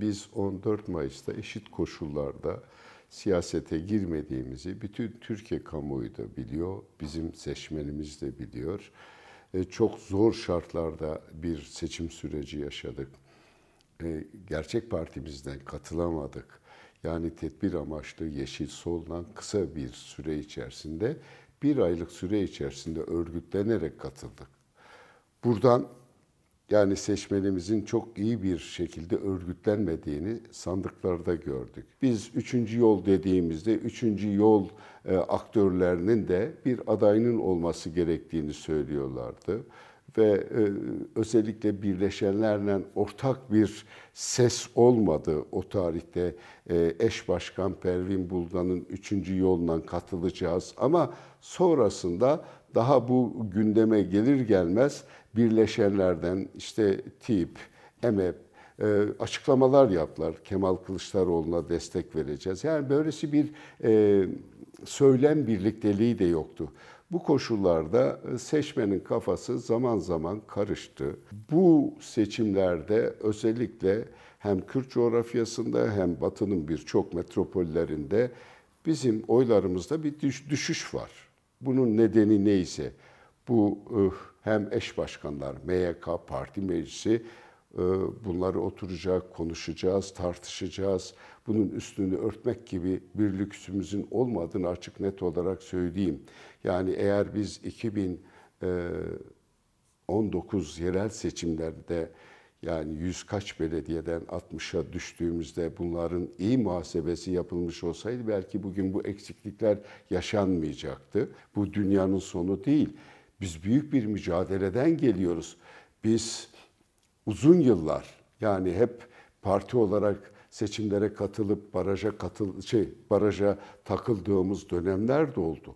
Biz 14 Mayıs'ta eşit koşullarda siyasete girmediğimizi bütün Türkiye kamuoyu da biliyor, bizim seçmenimiz de biliyor. E, çok zor şartlarda bir seçim süreci yaşadık. E, gerçek partimizden katılamadık. Yani tedbir amaçlı yeşil soldan kısa bir süre içerisinde, bir aylık süre içerisinde örgütlenerek katıldık. Buradan yani seçmenimizin çok iyi bir şekilde örgütlenmediğini sandıklarda gördük. Biz üçüncü yol dediğimizde üçüncü yol e, aktörlerinin de bir adayının olması gerektiğini söylüyorlardı ve e, özellikle birleşenlerle ortak bir ses olmadı o tarihte e, eş başkan Pervin Buldan'ın üçüncü yolundan katılacağız ama sonrasında daha bu gündeme gelir gelmez birleşenlerden işte TİP, EMEP e, açıklamalar yaptılar. Kemal Kılıçdaroğlu'na destek vereceğiz. Yani böylesi bir e, söylem birlikteliği de yoktu. Bu koşullarda e, seçmenin kafası zaman zaman karıştı. Bu seçimlerde özellikle hem Kürt coğrafyasında hem Batı'nın birçok metropollerinde bizim oylarımızda bir düşüş var. Bunun nedeni neyse bu hem eş başkanlar, MYK, parti meclisi e, bunları oturacak, konuşacağız, tartışacağız. Bunun üstünü örtmek gibi bir lüksümüzün olmadığını açık net olarak söyleyeyim. Yani eğer biz 2019 e, yerel seçimlerde yani yüz kaç belediyeden 60'a düştüğümüzde bunların iyi muhasebesi yapılmış olsaydı belki bugün bu eksiklikler yaşanmayacaktı. Bu dünyanın sonu değil. Biz büyük bir mücadeleden geliyoruz. Biz uzun yıllar yani hep parti olarak seçimlere katılıp baraja katıl şey baraja takıldığımız dönemler de oldu.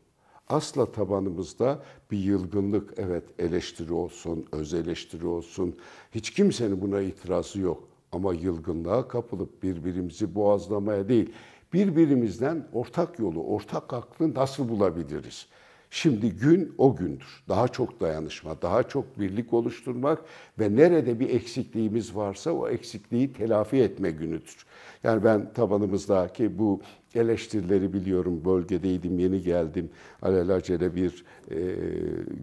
Asla tabanımızda bir yılgınlık, evet eleştiri olsun, öz eleştiri olsun. Hiç kimsenin buna itirazı yok. Ama yılgınlığa kapılıp birbirimizi boğazlamaya değil, birbirimizden ortak yolu, ortak aklı nasıl bulabiliriz? Şimdi gün o gündür. Daha çok dayanışma, daha çok birlik oluşturmak ve nerede bir eksikliğimiz varsa o eksikliği telafi etme günüdür. Yani ben tabanımızdaki bu eleştirileri biliyorum. Bölgedeydim, yeni geldim. Alelacele bir e,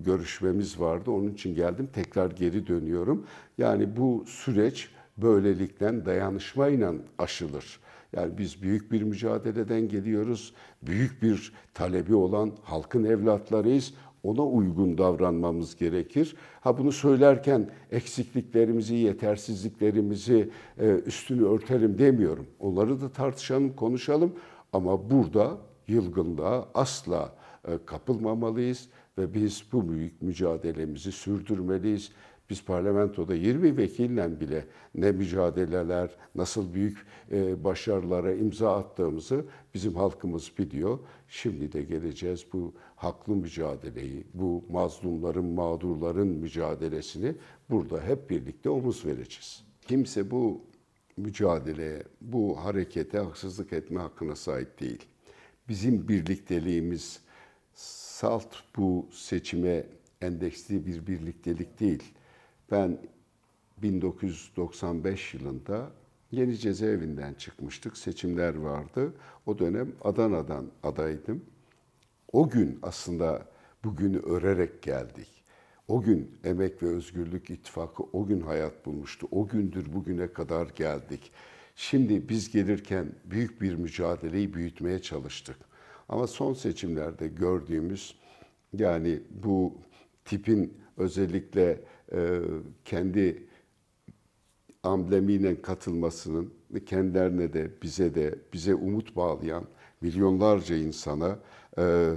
görüşmemiz vardı. Onun için geldim. Tekrar geri dönüyorum. Yani bu süreç böylelikle dayanışmayla aşılır. Yani biz büyük bir mücadeleden geliyoruz. Büyük bir talebi olan halkın evlatlarıyız. Ona uygun davranmamız gerekir. Ha bunu söylerken eksikliklerimizi, yetersizliklerimizi e, üstünü örtelim demiyorum. Onları da tartışalım, konuşalım. Ama burada yılgınlığa asla e, kapılmamalıyız ve biz bu büyük mücadelemizi sürdürmeliyiz. Biz parlamentoda 20 vekille bile ne mücadeleler, nasıl büyük e, başarılara imza attığımızı bizim halkımız biliyor. Şimdi de geleceğiz bu haklı mücadeleyi, bu mazlumların, mağdurların mücadelesini burada hep birlikte omuz vereceğiz. Kimse bu mücadeleye, bu harekete haksızlık etme hakkına sahip değil. Bizim birlikteliğimiz salt bu seçime endeksli bir birliktelik değil. Ben 1995 yılında yeni cezaevinden çıkmıştık. Seçimler vardı. O dönem Adana'dan adaydım. O gün aslında bugünü örerek geldik. O gün Emek ve Özgürlük İttifakı o gün hayat bulmuştu. O gündür bugüne kadar geldik. Şimdi biz gelirken büyük bir mücadeleyi büyütmeye çalıştık. Ama son seçimlerde gördüğümüz yani bu tipin özellikle e, kendi amblemiyle katılmasının kendilerine de bize de bize umut bağlayan milyonlarca insana e,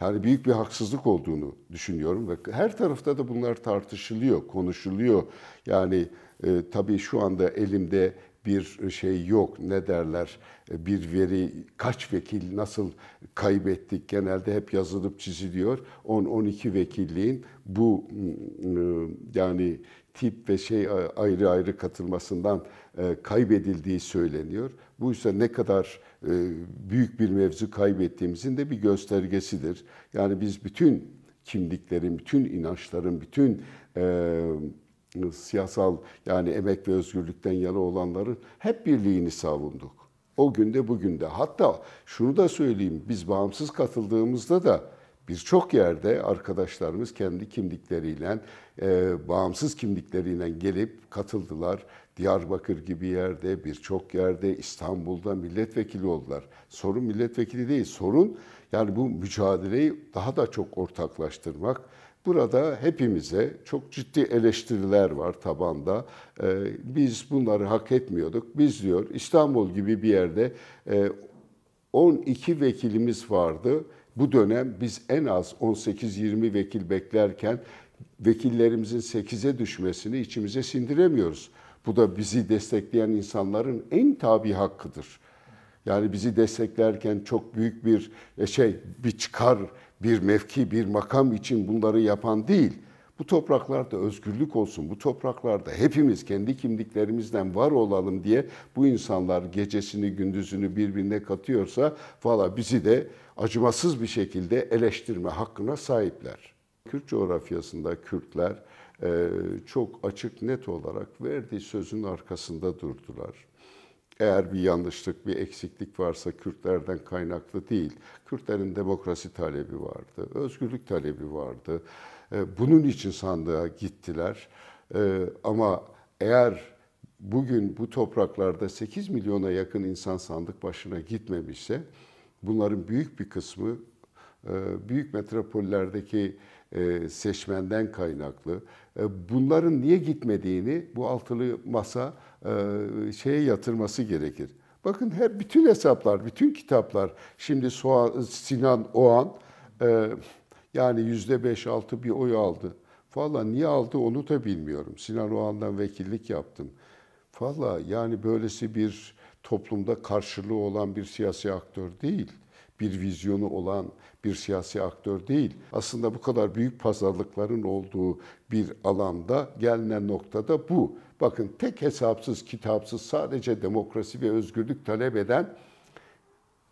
yani büyük bir haksızlık olduğunu düşünüyorum ve her tarafta da bunlar tartışılıyor, konuşuluyor. Yani e, tabii şu anda elimde bir şey yok. Ne derler? E, bir veri kaç vekil nasıl kaybettik? Genelde hep yazılıp çiziliyor. 10-12 vekilliğin bu yani tip ve şey ayrı ayrı katılmasından e, kaybedildiği söyleniyor. Bu ise ne kadar e, büyük bir mevzu kaybettiğimizin de bir göstergesidir. Yani biz bütün kimliklerin, bütün inançların, bütün siyasal yani emek ve özgürlükten yana olanların hep birliğini savunduk. O günde bugün de. Hatta şunu da söyleyeyim biz bağımsız katıldığımızda da birçok yerde arkadaşlarımız kendi kimlikleriyle, e, bağımsız kimlikleriyle gelip katıldılar. Diyarbakır gibi yerde, birçok yerde, İstanbul'da milletvekili oldular. Sorun milletvekili değil, sorun yani bu mücadeleyi daha da çok ortaklaştırmak Burada hepimize çok ciddi eleştiriler var tabanda. Ee, biz bunları hak etmiyorduk. Biz diyor İstanbul gibi bir yerde 12 e, vekilimiz vardı. Bu dönem biz en az 18-20 vekil beklerken vekillerimizin 8'e düşmesini içimize sindiremiyoruz. Bu da bizi destekleyen insanların en tabi hakkıdır. Yani bizi desteklerken çok büyük bir e, şey, bir çıkar bir mevki, bir makam için bunları yapan değil. Bu topraklarda özgürlük olsun, bu topraklarda hepimiz kendi kimliklerimizden var olalım diye bu insanlar gecesini gündüzünü birbirine katıyorsa valla bizi de acımasız bir şekilde eleştirme hakkına sahipler. Kürt coğrafyasında Kürtler çok açık net olarak verdiği sözün arkasında durdular eğer bir yanlışlık, bir eksiklik varsa Kürtlerden kaynaklı değil. Kürtlerin demokrasi talebi vardı, özgürlük talebi vardı. E, bunun için sandığa gittiler. E, ama eğer bugün bu topraklarda 8 milyona yakın insan sandık başına gitmemişse, bunların büyük bir kısmı e, büyük metropollerdeki seçmenden kaynaklı, e, bunların niye gitmediğini bu altılı masa e, şeye yatırması gerekir. Bakın her bütün hesaplar, bütün kitaplar şimdi Soğan, Sinan Oğan e, yani yüzde beş altı bir oy aldı. Valla niye aldı onu da bilmiyorum. Sinan Oğan'dan vekillik yaptım. Valla yani böylesi bir toplumda karşılığı olan bir siyasi aktör değil bir vizyonu olan bir siyasi aktör değil. Aslında bu kadar büyük pazarlıkların olduğu bir alanda gelinen noktada bu. Bakın tek hesapsız, kitapsız sadece demokrasi ve özgürlük talep eden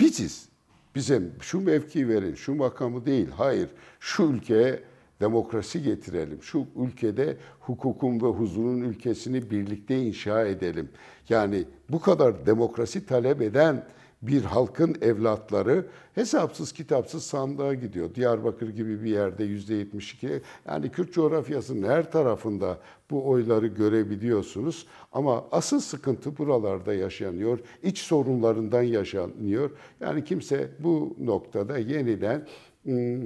biziz. Bize şu mevki verin, şu makamı değil. Hayır, şu ülkeye demokrasi getirelim. Şu ülkede hukukun ve huzurun ülkesini birlikte inşa edelim. Yani bu kadar demokrasi talep eden bir halkın evlatları hesapsız kitapsız sandığa gidiyor. Diyarbakır gibi bir yerde yüzde 72 yani Kürt coğrafyasının her tarafında bu oyları görebiliyorsunuz. Ama asıl sıkıntı buralarda yaşanıyor. İç sorunlarından yaşanıyor. Yani kimse bu noktada yeniden hmm,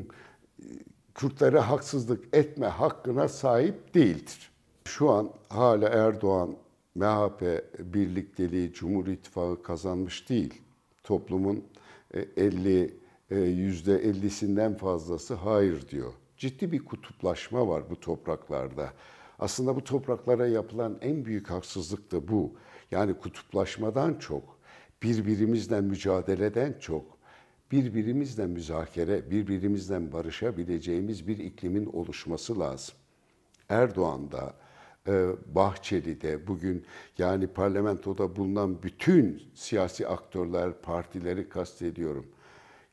Kürtlere haksızlık etme hakkına sahip değildir. Şu an hala Erdoğan MHP birlikteliği Cumhur İttifakı kazanmış değil toplumun 50 e, e, yüzde %50'sinden fazlası hayır diyor. Ciddi bir kutuplaşma var bu topraklarda. Aslında bu topraklara yapılan en büyük haksızlık da bu. Yani kutuplaşmadan çok, birbirimizle mücadeleden çok, birbirimizle müzakere, birbirimizle barışabileceğimiz bir iklimin oluşması lazım. Erdoğan da, ee, Bahçeli'de bugün yani parlamentoda bulunan bütün siyasi aktörler, partileri kastediyorum.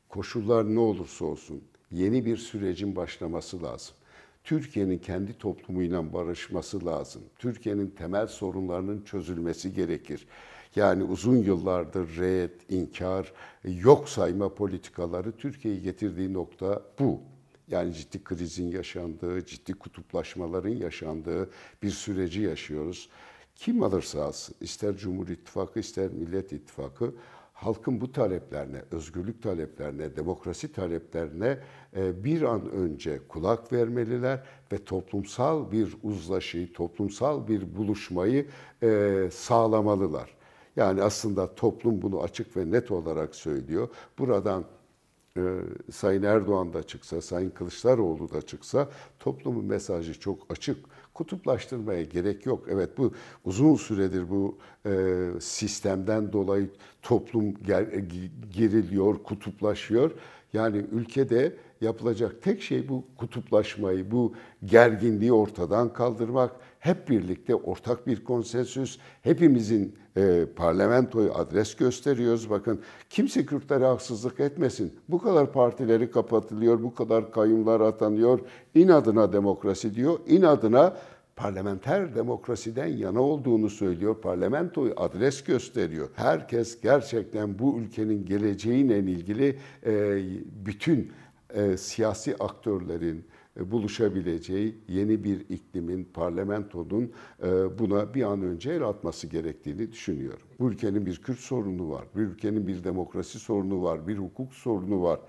Koşullar ne olursa olsun yeni bir sürecin başlaması lazım. Türkiye'nin kendi toplumuyla barışması lazım. Türkiye'nin temel sorunlarının çözülmesi gerekir. Yani uzun yıllardır reyet, inkar, yok sayma politikaları Türkiye'yi getirdiği nokta bu. Yani ciddi krizin yaşandığı, ciddi kutuplaşmaların yaşandığı bir süreci yaşıyoruz. Kim alırsa alsın, ister Cumhur İttifakı, ister Millet İttifakı, halkın bu taleplerine, özgürlük taleplerine, demokrasi taleplerine e, bir an önce kulak vermeliler ve toplumsal bir uzlaşıyı, toplumsal bir buluşmayı e, sağlamalılar. Yani aslında toplum bunu açık ve net olarak söylüyor. Buradan e, Sayın Erdoğan da çıksa, Sayın Kılıçdaroğlu da çıksa toplumun mesajı çok açık. Kutuplaştırmaya gerek yok. Evet bu uzun süredir bu e, sistemden dolayı toplum ger, geriliyor, kutuplaşıyor. Yani ülkede yapılacak tek şey bu kutuplaşmayı, bu gerginliği ortadan kaldırmak. Hep birlikte ortak bir konsensüs, hepimizin e, parlamentoyu adres gösteriyoruz. Bakın kimse Kürtlere haksızlık etmesin. Bu kadar partileri kapatılıyor, bu kadar kayyumlar atanıyor. İnadına demokrasi diyor, inadına parlamenter demokrasiden yana olduğunu söylüyor. Parlamentoyu adres gösteriyor. Herkes gerçekten bu ülkenin geleceğiyle ilgili e, bütün e, siyasi aktörlerin e, buluşabileceği yeni bir iklimin, parlamentonun e, buna bir an önce el atması gerektiğini düşünüyorum. Bu ülkenin bir Kürt sorunu var, bir ülkenin bir demokrasi sorunu var, bir hukuk sorunu var.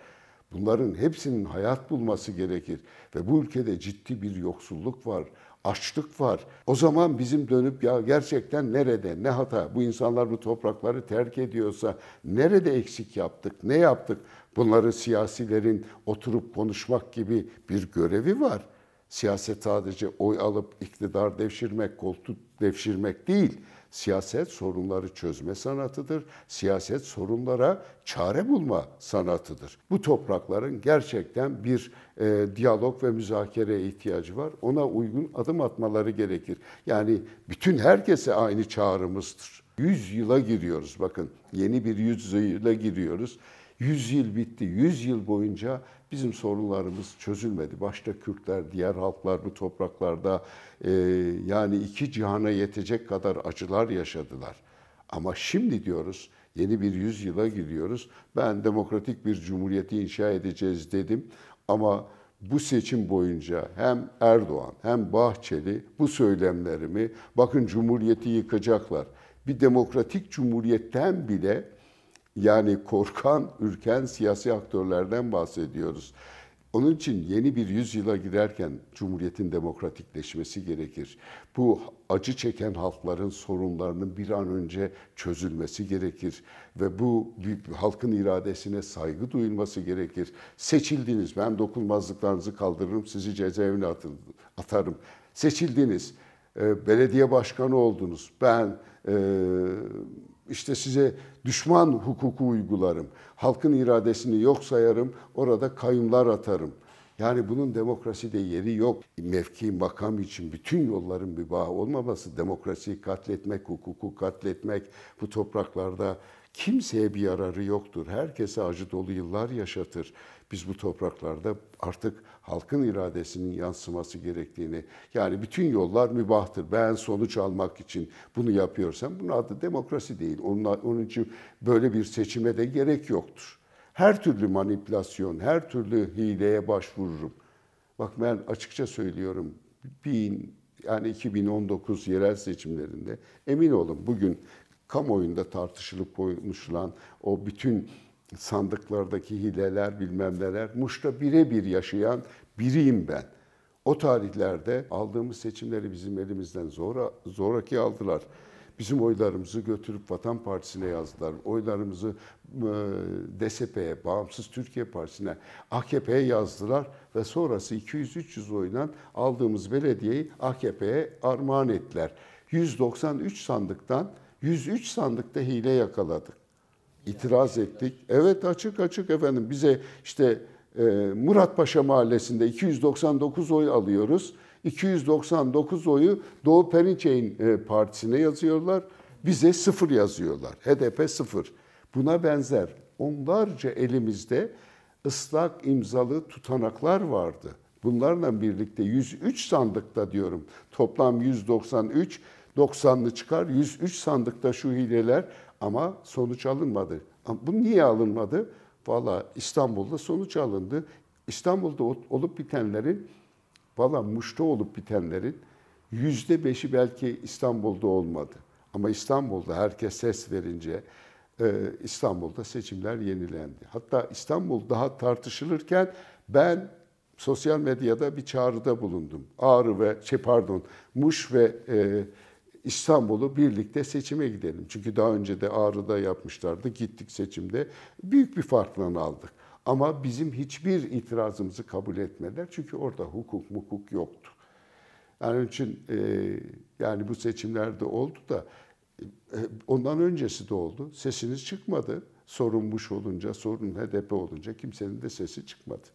Bunların hepsinin hayat bulması gerekir ve bu ülkede ciddi bir yoksulluk var açlık var. O zaman bizim dönüp ya gerçekten nerede, ne hata, bu insanlar bu toprakları terk ediyorsa nerede eksik yaptık, ne yaptık? Bunları siyasilerin oturup konuşmak gibi bir görevi var. Siyaset sadece oy alıp iktidar devşirmek, koltuk devşirmek değil. Siyaset sorunları çözme sanatıdır. Siyaset sorunlara çare bulma sanatıdır. Bu toprakların gerçekten bir e, diyalog ve müzakereye ihtiyacı var. Ona uygun adım atmaları gerekir. Yani bütün herkese aynı çağrımızdır. Yüz yıla giriyoruz bakın. Yeni bir 100 yıla giriyoruz. Yüz yıl bitti. Yüz yıl boyunca Bizim sorunlarımız çözülmedi. Başta Kürtler, diğer halklar bu topraklarda e, yani iki cihana yetecek kadar acılar yaşadılar. Ama şimdi diyoruz yeni bir yüzyıla gidiyoruz. Ben demokratik bir cumhuriyeti inşa edeceğiz dedim ama bu seçim boyunca hem Erdoğan hem Bahçeli bu söylemlerimi bakın cumhuriyeti yıkacaklar. Bir demokratik cumhuriyetten bile yani korkan, ürken siyasi aktörlerden bahsediyoruz. Onun için yeni bir yüzyıla girerken Cumhuriyet'in demokratikleşmesi gerekir. Bu acı çeken halkların sorunlarının bir an önce çözülmesi gerekir. Ve bu halkın iradesine saygı duyulması gerekir. Seçildiniz, ben dokunmazlıklarınızı kaldırırım, sizi cezaevine atarım. Seçildiniz, e, belediye başkanı oldunuz, ben... Ee, işte size düşman hukuku uygularım. Halkın iradesini yok sayarım. Orada kayımlar atarım. Yani bunun demokraside yeri yok. Mevki, makam için bütün yolların bir bağı olmaması, demokrasiyi katletmek, hukuku katletmek, bu topraklarda Kimseye bir yararı yoktur. Herkese acı dolu yıllar yaşatır. Biz bu topraklarda artık halkın iradesinin yansıması gerektiğini, yani bütün yollar mübahtır. Ben sonuç almak için bunu yapıyorsam bunun adı demokrasi değil. Onun, onun için böyle bir seçime de gerek yoktur. Her türlü manipülasyon, her türlü hileye başvururum. Bak ben açıkça söylüyorum. Bin, yani 2019 yerel seçimlerinde emin olun bugün kamuoyunda tartışılıp konuşulan o bütün sandıklardaki hileler bilmem neler Muş'ta birebir yaşayan biriyim ben. O tarihlerde aldığımız seçimleri bizim elimizden zora, zoraki aldılar. Bizim oylarımızı götürüp Vatan Partisi'ne yazdılar. Oylarımızı e, DSP'ye, Bağımsız Türkiye Partisi'ne, AKP'ye yazdılar. Ve sonrası 200-300 oyla aldığımız belediyeyi AKP'ye armağan ettiler. 193 sandıktan 103 sandıkta hile yakaladık. İtiraz ettik. Evet açık açık efendim bize işte e, Murat Paşa Mahallesi'nde 299 oy alıyoruz. 299 oyu Doğu Perinçek'in e, partisine yazıyorlar. Bize sıfır yazıyorlar. HDP sıfır. Buna benzer onlarca elimizde ıslak imzalı tutanaklar vardı. Bunlarla birlikte 103 sandıkta diyorum toplam 193 90'lı çıkar, 103 sandıkta şu hileler ama sonuç alınmadı. bu niye alınmadı? Valla İstanbul'da sonuç alındı. İstanbul'da olup bitenlerin, valla Muş'ta olup bitenlerin yüzde beşi belki İstanbul'da olmadı. Ama İstanbul'da herkes ses verince e, İstanbul'da seçimler yenilendi. Hatta İstanbul daha tartışılırken ben sosyal medyada bir çağrıda bulundum. Ağrı ve şey pardon Muş ve e, İstanbul'u birlikte seçime gidelim. Çünkü daha önce de Ağrı'da yapmışlardı. Gittik seçimde. Büyük bir farkla aldık. Ama bizim hiçbir itirazımızı kabul etmediler. Çünkü orada hukuk mukuk yoktu. Yani için e, yani bu seçimlerde oldu da e, ondan öncesi de oldu. Sesiniz çıkmadı. sorunmuş olunca, sorun HDP olunca kimsenin de sesi çıkmadı.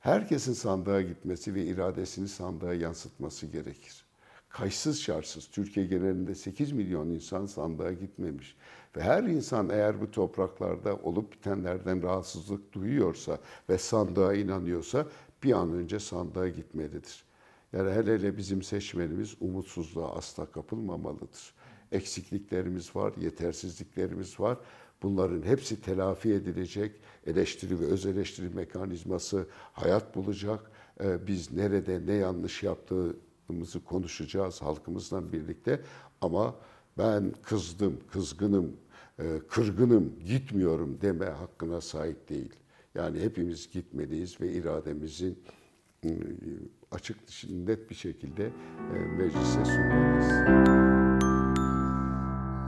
Herkesin sandığa gitmesi ve iradesini sandığa yansıtması gerekir kaçsız şartsız Türkiye genelinde 8 milyon insan sandığa gitmemiş. Ve her insan eğer bu topraklarda olup bitenlerden rahatsızlık duyuyorsa ve sandığa inanıyorsa bir an önce sandığa gitmelidir. Yani hele hele bizim seçmenimiz umutsuzluğa asla kapılmamalıdır. Eksikliklerimiz var, yetersizliklerimiz var. Bunların hepsi telafi edilecek. Eleştiri ve öz eleştiri mekanizması hayat bulacak. Ee, biz nerede ne yanlış yaptığı hakkımızı konuşacağız halkımızla birlikte ama ben kızdım, kızgınım, e, kırgınım, gitmiyorum deme hakkına sahip değil. Yani hepimiz gitmeliyiz ve irademizin e, açık, net bir şekilde e, meclise sunmalıyız.